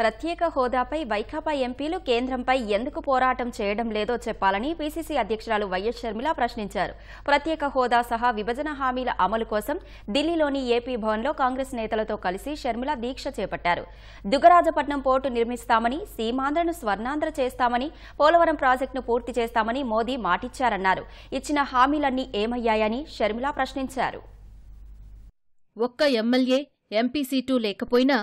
ప్రత్యేక హోదాపై వైకాపా ఎంపీలు కేంద్రంపై ఎందుకు పోరాటం చేయడం లేదో చెప్పాలని పీసీసీ అధ్యక్షురాలు వైఎస్ షర్మిల ప్రశ్నించారు ప్రత్యేక హోదా సహా విభజన హామీల అమలు కోసం ఢిల్లీలోని ఏపీ భవన్లో కాంగ్రెస్ నేతలతో కలిసి షర్మిల దీక్ష చేపట్టారు దుగరాజపట్నం పోర్టు నిర్మిస్తామని సీమాంధ్రను స్వర్ణాంధ్ర చేస్తామని పోలవరం ప్రాజెక్టును పూర్తి చేస్తామని మోదీ మాటిచ్చారన్నారు ఇచ్చిన హామీలన్నీ ఏమయ్యాయని షర్మిల ప్రశ్నించారు ఒక్క ఎమ్మెల్యే ఎంపీ సీటు లేకపోయినా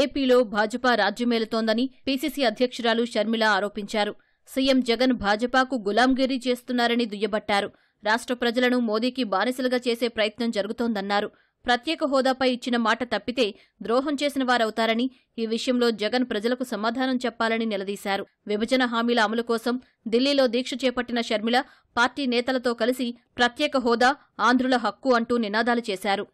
ఏపీలో భాజపా రాజ్యమేలుతోందని పీసీసీ అధ్యక్షురాలు షర్మిల ఆరోపించారు సీఎం జగన్ భాజపాకు గులాంగిరీ చేస్తున్నారని దుయ్యబట్టారు రాష్ట్ర ప్రజలను మోదీకి బానిసలుగా చేసే ప్రయత్నం జరుగుతోందన్నారు ప్రత్యేక హోదాపై ఇచ్చిన మాట తప్పితే ద్రోహం చేసిన వారవుతారని ఈ విషయంలో జగన్ ప్రజలకు సమాధానం చెప్పాలని నిలదీశారు విభజన హామీల అమలు కోసం ఢిల్లీలో దీక్ష చేపట్టిన షర్మిల పార్టీ నేతలతో కలిసి ప్రత్యేక హోదా ఆంధ్రుల హక్కు అంటూ నినాదాలు చేశారు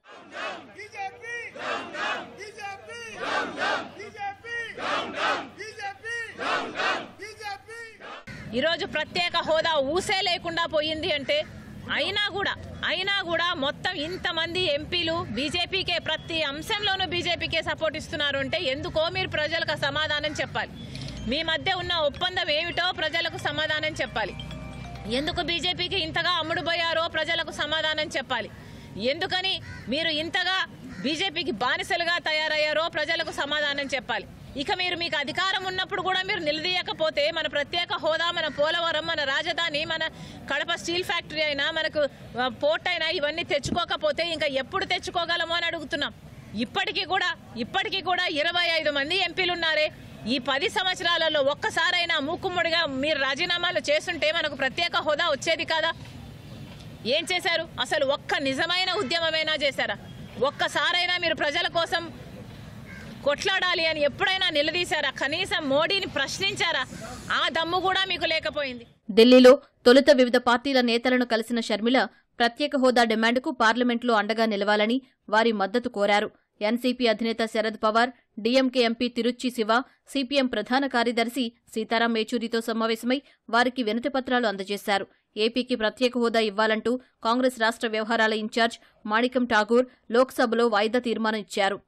ఈరోజు ప్రత్యేక హోదా ఊసే లేకుండా పోయింది అంటే అయినా కూడా అయినా కూడా మొత్తం ఇంతమంది ఎంపీలు బీజేపీకే ప్రతి అంశంలోనూ బీజేపీకే సపోర్ట్ ఇస్తున్నారు అంటే ఎందుకో మీరు ప్రజలకు సమాధానం చెప్పాలి మీ మధ్య ఉన్న ఒప్పందం ఏమిటో ప్రజలకు సమాధానం చెప్పాలి ఎందుకు బీజేపీకి ఇంతగా అమ్ముడుపోయారో ప్రజలకు సమాధానం చెప్పాలి ఎందుకని మీరు ఇంతగా బీజేపీకి బానిసలుగా తయారయ్యారో ప్రజలకు సమాధానం చెప్పాలి ఇక మీరు మీకు అధికారం ఉన్నప్పుడు కూడా మీరు నిలదీయకపోతే మన ప్రత్యేక హోదా మన పోలవరం మన రాజధాని మన కడప స్టీల్ ఫ్యాక్టరీ అయినా మనకు పోర్ట్ అయినా ఇవన్నీ తెచ్చుకోకపోతే ఇంకా ఎప్పుడు తెచ్చుకోగలము అని అడుగుతున్నాం ఇప్పటికీ కూడా ఇప్పటికీ కూడా ఇరవై ఐదు మంది ఎంపీలు ఉన్నారే ఈ పది సంవత్సరాలలో ఒక్కసారైనా మూకుమ్ముడిగా మీరు రాజీనామాలు చేస్తుంటే మనకు ప్రత్యేక హోదా వచ్చేది కదా ఏం చేశారు అసలు ఒక్క నిజమైన ఉద్యమమైనా చేశారా ఒక్కసారైనా మీరు ప్రజల కోసం కొట్లాడాలి అని ఎప్పుడైనా నిలదీశారా కనీసం మోడీని ప్రశ్నించారా ఆ దమ్ము కూడా మీకు లేకపోయింది ఢిల్లీలో తొలుత వివిధ పార్టీల నేతలను కలిసిన షర్మిల ప్రత్యేక హోదా డిమాండ్కు పార్లమెంట్లో అండగా నిలవాలని వారి మద్దతు కోరారు ఎన్సీపీ అధినేత Sharad Pawar DMK MP Tiruchi Siva CPM ప్రధాన కార్యదర్శి సీతారాం యేచూరితో సమావేశమై వారికి వినతిపత్రాలు అందజేశారు ఏపీకి ప్రత్యేక హోదా ఇవ్వాలంటూ కాంగ్రెస్ రాష్ట్ర వ్యవహారాల ఇన్ఛార్జ్ మాణికం ఠాగూర్ లోక్సభలో వాయిదా తీర్మానం ఇచ్చారు